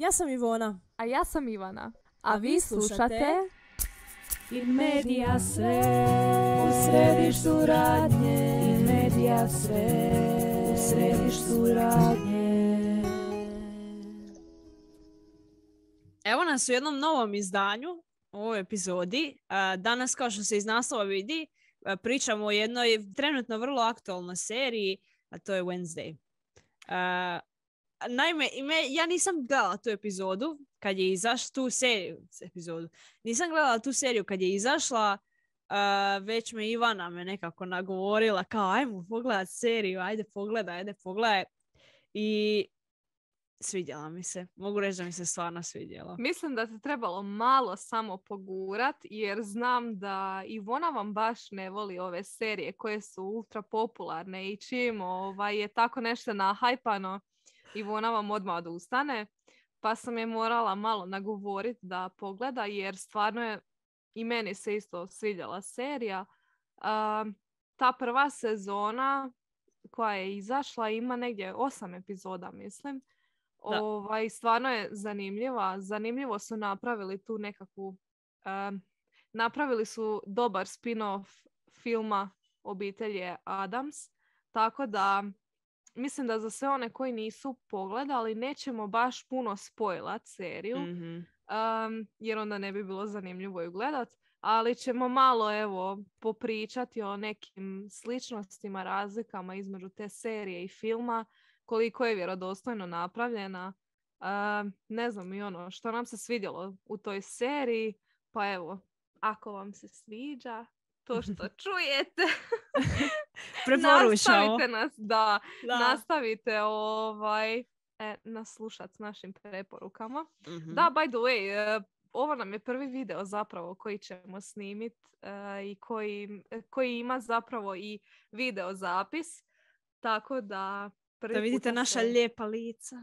Ja sam Ivona. A ja sam Ivana. A, vi slušate... In media sve u središtu radnje. sve u Evo nas u jednom novom izdanju u ovoj epizodi. Danas, kao što se iz naslova vidi, pričamo o jednoj trenutno vrlo aktualnoj seriji, a to je Wednesday naime, ja nisam gledala tu epizodu kad je izašla, tu seriju, epizodu, nisam gledala tu seriju kad je izašla, već me Ivana me nekako nagovorila kao ajmo pogledat seriju, ajde pogledaj, ajde pogledaj. I svidjela mi se. Mogu reći da mi se stvarno svidjela. Mislim da se trebalo malo samo pogurat jer znam da Ivona vam baš ne voli ove serije koje su ultra popularne i čim ovaj, je tako nešto nahajpano Ivona vam odmah odustane, pa sam je morala malo nagovoriti da pogleda, jer stvarno je i meni se isto svidjela serija. ta prva sezona koja je izašla ima negdje osam epizoda, mislim. Ovaj, stvarno je zanimljiva. Zanimljivo su napravili tu nekakvu... napravili su dobar spin-off filma obitelje Adams, tako da mislim da za sve one koji nisu pogledali nećemo baš puno spojlat seriju mhm. um, jer onda ne bi bilo zanimljivo ju gledat ali ćemo malo evo popričati o nekim sličnostima razlikama između te serije i filma koliko je vjerodostojno napravljena um, ne znam i ono što nam se svidjelo u toj seriji pa evo ako vam se sviđa to što čujete preporučao. Nastavite nas, da. Nastavite ovaj, e, s našim preporukama. Mhm. Da, by the way, e, ovo nam je prvi video zapravo koji ćemo snimit e, i koji, e, koji ima zapravo i video zapis. Tako da... Prvi da vidite naša se... lijepa lica.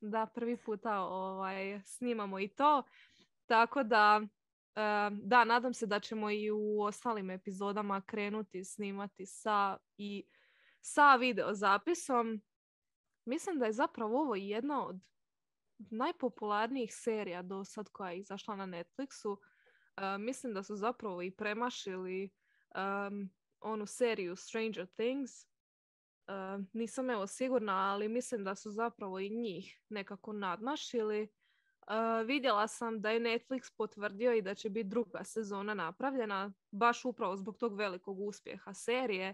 Da, prvi puta ovaj, snimamo i to. Tako da da, nadam se da ćemo i u ostalim epizodama krenuti snimati sa i sa videozapisom. Mislim da je zapravo ovo jedna od najpopularnijih serija do sad koja je izašla na Netflixu. mislim da su zapravo i premašili onu seriju Stranger Things. nisam evo sigurna, ali mislim da su zapravo i njih nekako nadmašili. Eh, vidjela sam da je Netflix potvrdio i da će biti druga sezona napravljena, baš upravo zbog tog velikog uspjeha serije.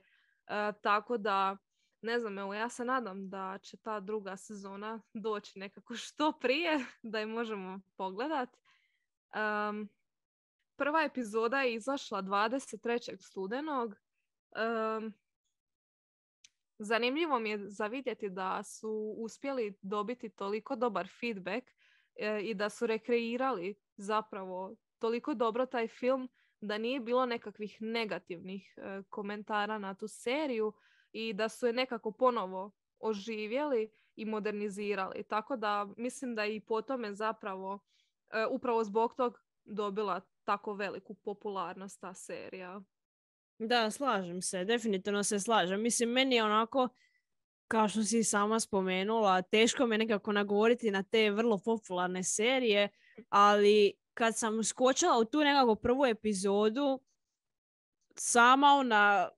Eh, tako da, ne znam, evo, ja se nadam da će ta druga sezona doći nekako što prije, da je možemo pogledat. prva epizoda je izašla 23. studenog. Um, zanimljivo mi je zavidjeti da su uspjeli dobiti toliko dobar feedback E, i da su rekreirali zapravo toliko dobro taj film da nije bilo nekakvih negativnih e, komentara na tu seriju i da su je nekako ponovo oživjeli i modernizirali. Tako da mislim da je i po tome zapravo e, upravo zbog tog dobila tako veliku popularnost ta serija. Da, slažem se, definitivno se slažem. Mislim, meni je onako kao što si sama spomenula, teško me nekako nagovoriti na te vrlo popularne serije, ali kad sam skočila u tu nekako prvu epizodu, sama ona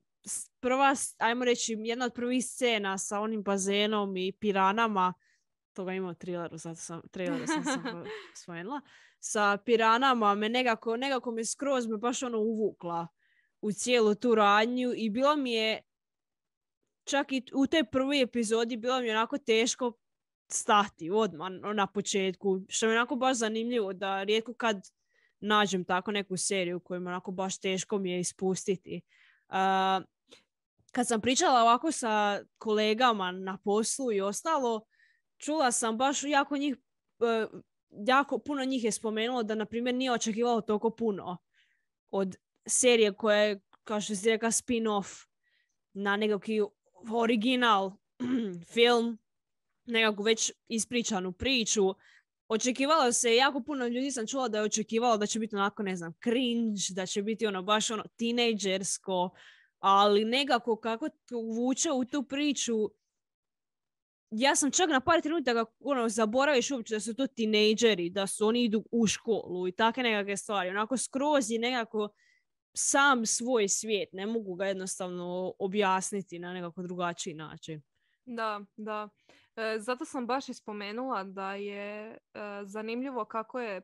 prva, ajmo reći, jedna od prvih scena sa onim bazenom i piranama, toga ima imao trileru, zato sam, traileru sam, sam spomenula, sa piranama me nekako, nekako me skroz me baš ono uvukla u cijelu tu radnju i bilo mi je čak i u toj prvoj epizodi bilo mi onako teško stati odmah na početku, što mi je onako baš zanimljivo da rijetko kad nađem tako neku seriju koju mi onako baš teško mi je ispustiti. kad sam pričala ovako sa kolegama na poslu i ostalo, čula sam baš jako njih, e, jako puno njih je spomenulo da, na primjer, nije očekivalo toliko puno od serije koja je, kao što si reka spin-off na nekakvi original film, nekako već ispričanu priču. Očekivalo se, jako puno ljudi sam čula da je očekivalo da će biti onako, ne znam, cringe, da će biti ono baš ono tinejdžersko, ali nekako kako vuče u tu priču, ja sam čak na par trenutaka ono, zaboraviš uopće da su to tinejdžeri, da su oni idu u školu i takve nekakve stvari. Onako skroz i nekako sam svoj svijet, ne mogu ga jednostavno objasniti na nekako drugačiji način. Da, da. E, zato sam baš ispomenula da je e, zanimljivo kako je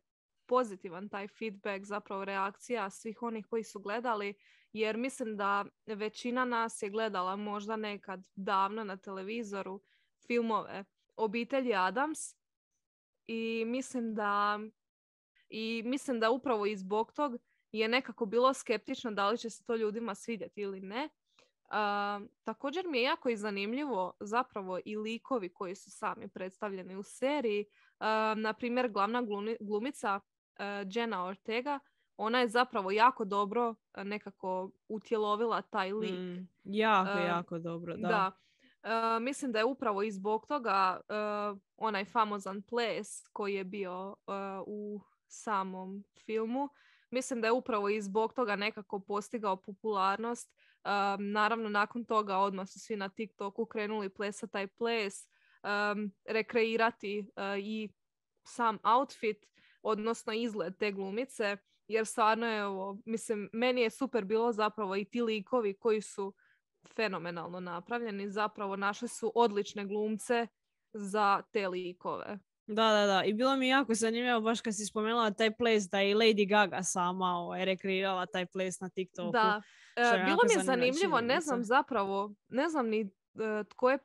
pozitivan taj feedback, zapravo reakcija svih onih koji su gledali, jer mislim da većina nas je gledala možda nekad davno na televizoru filmove obitelji Adams i mislim da i mislim da upravo i zbog tog je nekako bilo skeptično da li će se to ljudima svidjeti ili ne. također mi je jako i zanimljivo zapravo i likovi koji su sami predstavljeni u seriji. Uh, na primjer, glavna glumica uh, Jenna Ortega, ona je zapravo jako dobro e, nekako utjelovila taj lik. Mm, jako, e, jako dobro, da. da. mislim da je upravo i zbog toga onaj famozan ples koji je bio u samom filmu mislim da je upravo i zbog toga nekako postigao popularnost. naravno, nakon toga odmah su svi na TikToku krenuli plesa taj ples, um, rekreirati e, i sam outfit, odnosno izgled te glumice, jer stvarno je, ovo, mislim, meni je super bilo zapravo i ti likovi koji su fenomenalno napravljeni, zapravo našli su odlične glumce za te likove. Da, da, da. I bilo mi jako zanimljivo baš kad si spomenula taj ples da je i Lady Gaga sama ovaj, rekreirala taj ples na TikToku. Da, e, bilo mi je zanimljivo, ne znam zapravo, ne znam ni e, tko je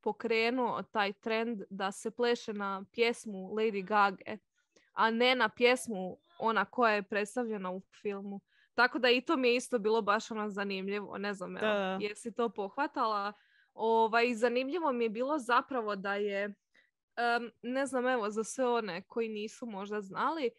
pokrenuo taj trend da se pleše na pjesmu Lady Gage, a ne na pjesmu ona koja je predstavljena u filmu. Tako da i to mi je isto bilo baš ono zanimljivo. Ne znam, da. jesi to pohvatala. Ovaj, zanimljivo mi je bilo zapravo da je um, ne znam, evo, za sve one koji nisu možda znali, eh,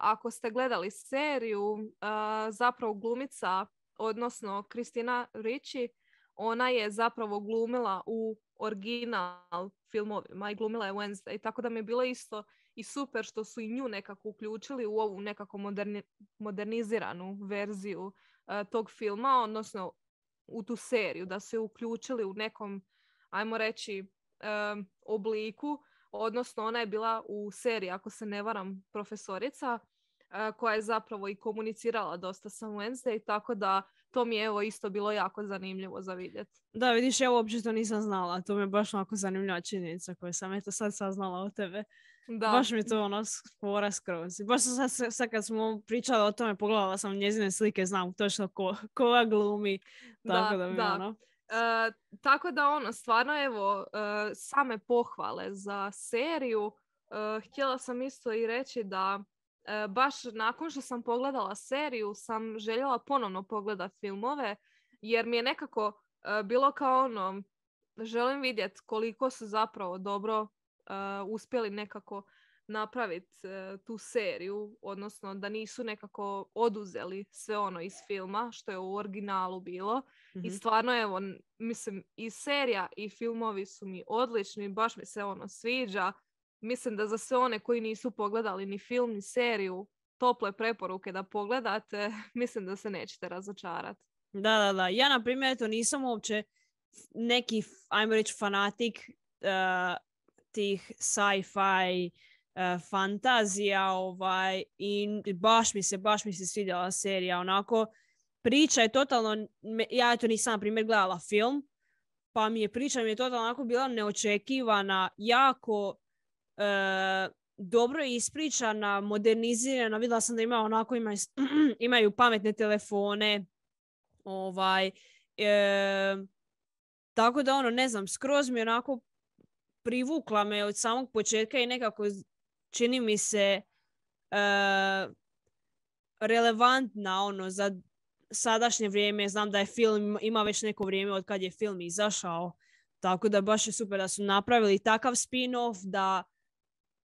ako ste gledali seriju, eh, zapravo glumica, odnosno Kristina Ricci, ona je zapravo glumila u original filmovima i glumila je Wednesday. Tako da mi je bilo isto i super što su i nju nekako uključili u ovu nekako moderniziranu verziju eh, tog filma, odnosno u tu seriju, da su uključili u nekom, ajmo reći, um, obliku, odnosno ona je bila u seriji, ako se ne varam, profesorica e, koja je zapravo i komunicirala dosta sa Wednesday, tako da to mi je evo isto bilo jako zanimljivo za vidjet. Da, vidiš, ja uopće to nisam znala. To mi je baš onako zanimljiva činjenica koju sam eto sad saznala o tebe. Da. Baš mi to ono spora skroz. Baš sam sad, kad smo pričali o tome, pogledala sam njezine slike, znam točno ko, koja glumi. Tako da, mi da. ono... E, tako da ono, stvarno evo, e, same pohvale za seriju. E, htjela sam isto i reći da baš nakon što sam pogledala seriju sam željela ponovno pogledati filmove jer mi je nekako bilo kao ono, želim vidjeti koliko su zapravo dobro uspjeli nekako napraviti e, tu seriju, odnosno da nisu nekako oduzeli sve ono iz filma što je u originalu bilo. I mhm. stvarno evo, mislim i serija i filmovi su mi odlični, baš mi se ono sviđa. Mislim da za sve one koji nisu pogledali ni film ni seriju, tople preporuke da pogledate, mislim da se nećete razočarati. Da, da, da. Ja na primjer to nisam uopće neki, ajmo reći, fanatik e, tih sci-fi E, fantazija ovaj, i baš mi se, baš mi se svidjela serija. Onako, priča je totalno, ja to nisam na primjer gledala film, pa mi je priča mi je totalno onako bila neočekivana, jako e, dobro ispričana, modernizirana. Vidjela sam da ima onako, ima, imaju pametne telefone, ovaj, e, tako da ono, ne znam, skroz mi onako privukla me od samog početka i nekako čini mi se uh, relevantna ono za sadašnje vrijeme. Znam da je film, ima već neko vrijeme od kad je film izašao. Tako da baš je super da su napravili takav spin-off da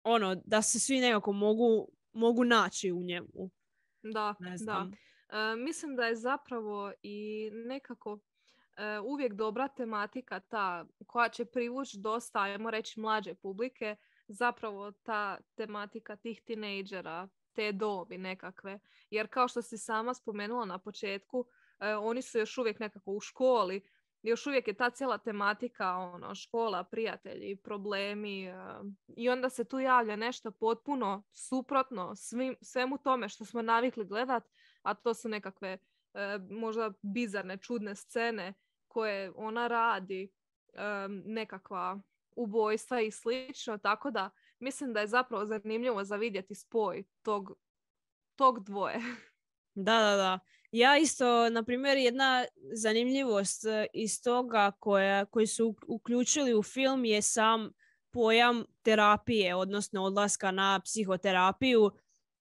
ono, da se svi nekako mogu, mogu naći u njemu. Da, da. Eh, mislim da je zapravo i nekako eh, uvijek dobra tematika ta koja će privući dosta, ajmo reći, mlađe publike zapravo ta tematika tih tinejdžera, te dobi nekakve. Jer kao što si sama spomenula na početku, e, oni su još uvijek nekako u školi, još uvijek je ta cijela tematika ono, škola, prijatelji, problemi e, i onda se tu javlja nešto potpuno suprotno svim, svemu tome što smo navikli gledat, a to su nekakve e, možda bizarne, čudne scene koje ona radi, nekakva ubojstva i slično, tako da mislim da je zapravo zanimljivo za vidjeti spoj tog, tog dvoje. Da, da, da. Ja isto, na primjer, jedna zanimljivost e, iz toga koja, koji su uključili u film je sam pojam terapije, odnosno odlaska na psihoterapiju,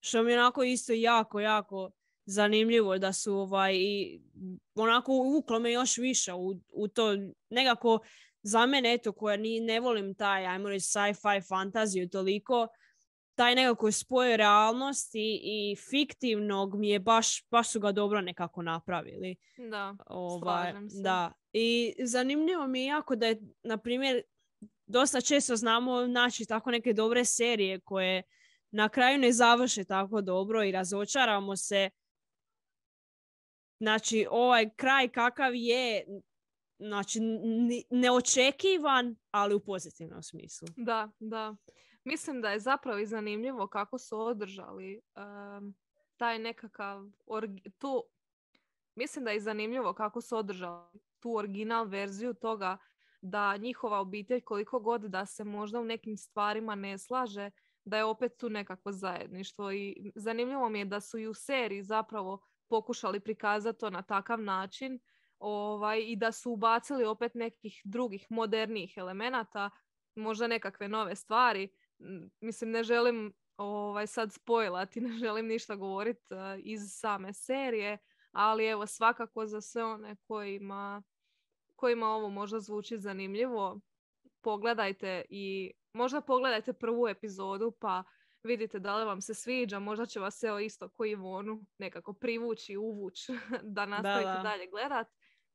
što mi je onako isto jako, jako zanimljivo da su ovaj, onako uklome još više u, u to nekako za mene, eto, koja ni, ne volim taj, ajmo reći, sci-fi fantaziju toliko, taj nekako spoj realnosti i fiktivnog mi je baš, baš su ga dobro nekako napravili. Da, ovaj, Da. I zanimljivo mi je jako da je, na primjer, dosta često znamo naći tako neke dobre serije koje na kraju ne završe tako dobro i razočaramo se. Znači, ovaj kraj kakav je, znači neočekivan, ali u pozitivnom smislu. Da, da. Mislim da je zapravo i zanimljivo kako su održali taj nekakav orgi- tu mislim da je zanimljivo kako su održali tu original verziju toga da njihova obitelj koliko god da se možda u nekim stvarima ne slaže, da je opet tu nekako zajedništvo i zanimljivo mi je da su i u seriji zapravo pokušali prikazati to na takav način ovaj, i da su ubacili opet nekih drugih modernijih elemenata, možda nekakve nove stvari. Mislim, ne želim ovaj, sad spojlati, ne želim ništa govoriti e, iz same serije, ali evo svakako za sve one kojima, kojima ovo možda zvuči zanimljivo, pogledajte i možda pogledajte prvu epizodu pa vidite da li vam se sviđa, možda će vas evo isto koji vonu nekako privući, uvući da nastavite dalje gledat.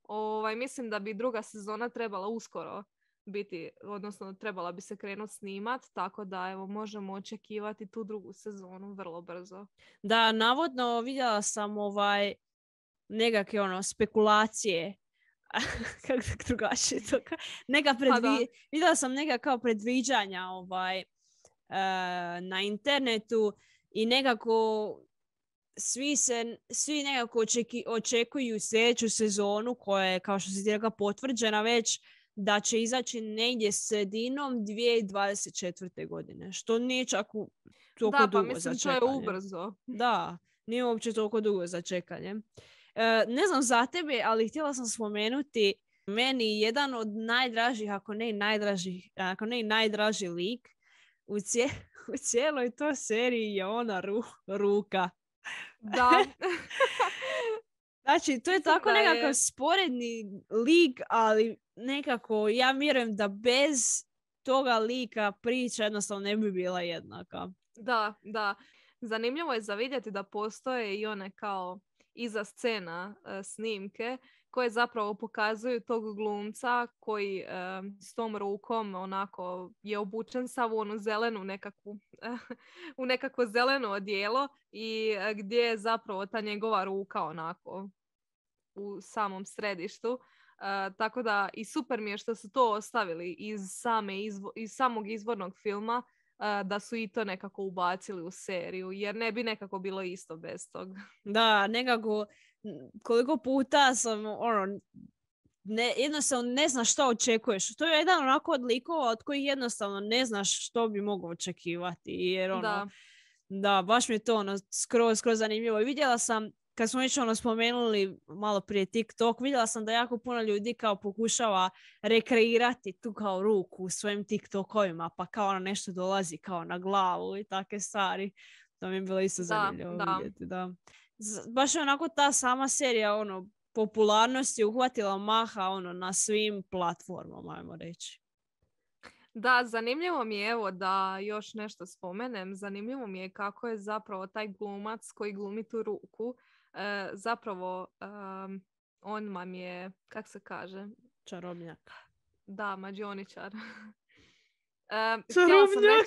Ovaj, mislim da bi druga sezona trebala uskoro biti, odnosno trebala bi se krenuti snimat, tako da evo možemo očekivati tu drugu sezonu vrlo brzo. Da, navodno vidjela sam ovaj nekakve ono spekulacije kako drugačije to neka pa vidjela sam neka kao predviđanja ovaj eh, na internetu i nekako svi se, svi nekako očeki, očekuju sljedeću sezonu koja je, kao što se rekla, potvrđena već da će izaći negdje sredinom 2024. godine, što nije čak u, toliko da, pa dugo mislim, za čekanje. je ubrzo. Da, nije uopće toliko dugo za čekanje. E, ne znam za tebe, ali htjela sam spomenuti meni jedan od najdražih, ako ne najdražih, ako ne najdraži lik u, cijeloj toj seriji je ona ruka. Da. Znači, to je tako nekakav sporedni lik, ali nekako ja vjerujem da bez toga lika priča jednostavno ne bi bila jednaka. Da, da. Zanimljivo je zavidjeti da postoje i one kao iza scena e, snimke koje zapravo pokazuju tog glumca koji s tom rukom onako je obučen sav u onu zelenu nekakvu, u nekakvo zeleno odijelo i e, gdje je zapravo ta njegova ruka onako u samom središtu. E, tako da i super mi je što su to ostavili iz, same iz samog izvornog filma e, da su i to nekako ubacili u seriju, jer ne bi nekako bilo isto bez tog. Da, nekako koliko puta sam, ono, ne, jednostavno ne znaš što očekuješ. To je jedan onako od likova od kojih jednostavno ne znaš što bi mogao očekivati. Jer ono, da. baš mi je to ono, skroz, skroz zanimljivo. I vidjela sam, kad smo već ono spomenuli malo prije TikTok, vidjela sam da jako puno ljudi kao pokušava rekreirati tu kao ruku u svojim TikTokovima, pa kao ono nešto dolazi kao na glavu i takve stvari. To mi je bilo isto zanimljivo da, Da baš onako ta sama serija ono, popularnost je uhvatila maha ono, na svim platformama, ajmo reći. Da, zanimljivo mi je, evo da još nešto spomenem, zanimljivo mi je kako je zapravo taj glumac koji glumi tu ruku, e, zapravo on vam je, kak se kaže? Čarobnjak. Da, mađioničar. e, Čarobnjak!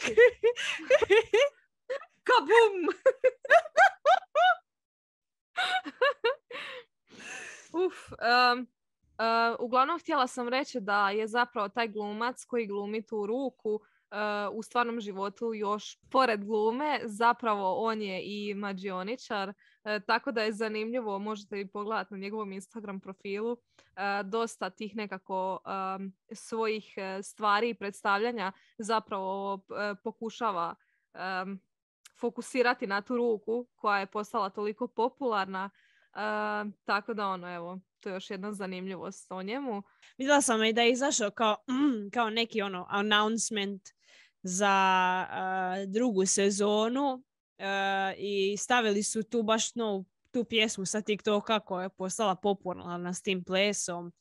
Kabum! um, uglavnom htjela sam reći da je zapravo taj glumac koji glumi tu ruku u stvarnom životu još pored glume, zapravo on je i mađioničar, tako da je zanimljivo, možete i pogledati na njegovom Instagram profilu, dosta tih nekako svojih e, stvari i predstavljanja zapravo e, pokušava fokusirati na tu ruku koja je postala toliko popularna tako da ono, evo, to je još jedna zanimljivost o njemu. Vidjela sam i da je izašao kao, mm, kao neki ono announcement za drugu sezonu i stavili su tu baš novu tu pjesmu sa TikToka koja je postala popularna s tim plesom.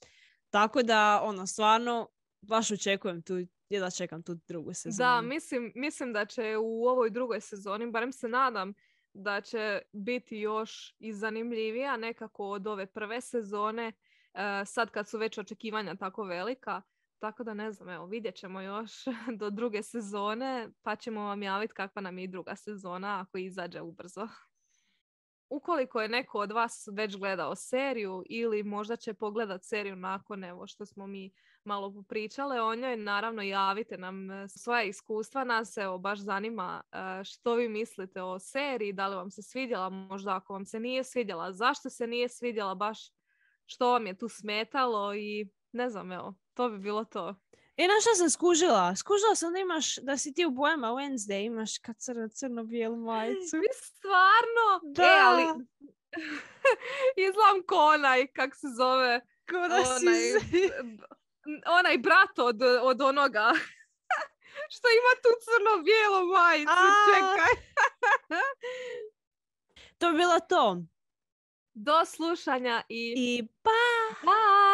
Tako da, ono, stvarno, baš očekujem tu jedva čekam tu drugu sezonu. Da, mislim, mislim da će u ovoj drugoj sezoni, barem se nadam, da će biti još i zanimljivija nekako od ove prve sezone, e, sad kad su već očekivanja tako velika. Tako da ne znam, evo vidjet ćemo još do druge sezone pa ćemo vam javiti kakva nam je i druga sezona ako izađe ubrzo ukoliko je neko od vas već gledao seriju ili možda će pogledat seriju nakon evo što smo mi malo popričale o njoj, naravno javite nam e, svoja iskustva, nas evo baš zanima e, što vi mislite o seriji, da li vam se svidjela, možda ako vam se nije svidjela, zašto se nije svidjela, baš što vam je tu smetalo i ne znam, evo, to bi bilo to. I na što sam skužila? Skužila sam da imaš, da si ti u bojama Wednesday, imaš kad crno, crno-bijelu majicu. Stvarno? Da. E, ali... Izlam ko onaj, kak se zove. Ko da onaj, si... onaj brat od, od onoga. što ima tu crno-bijelu majicu, čekaj. to bi bilo to. Do slušanja i... I pa! pa.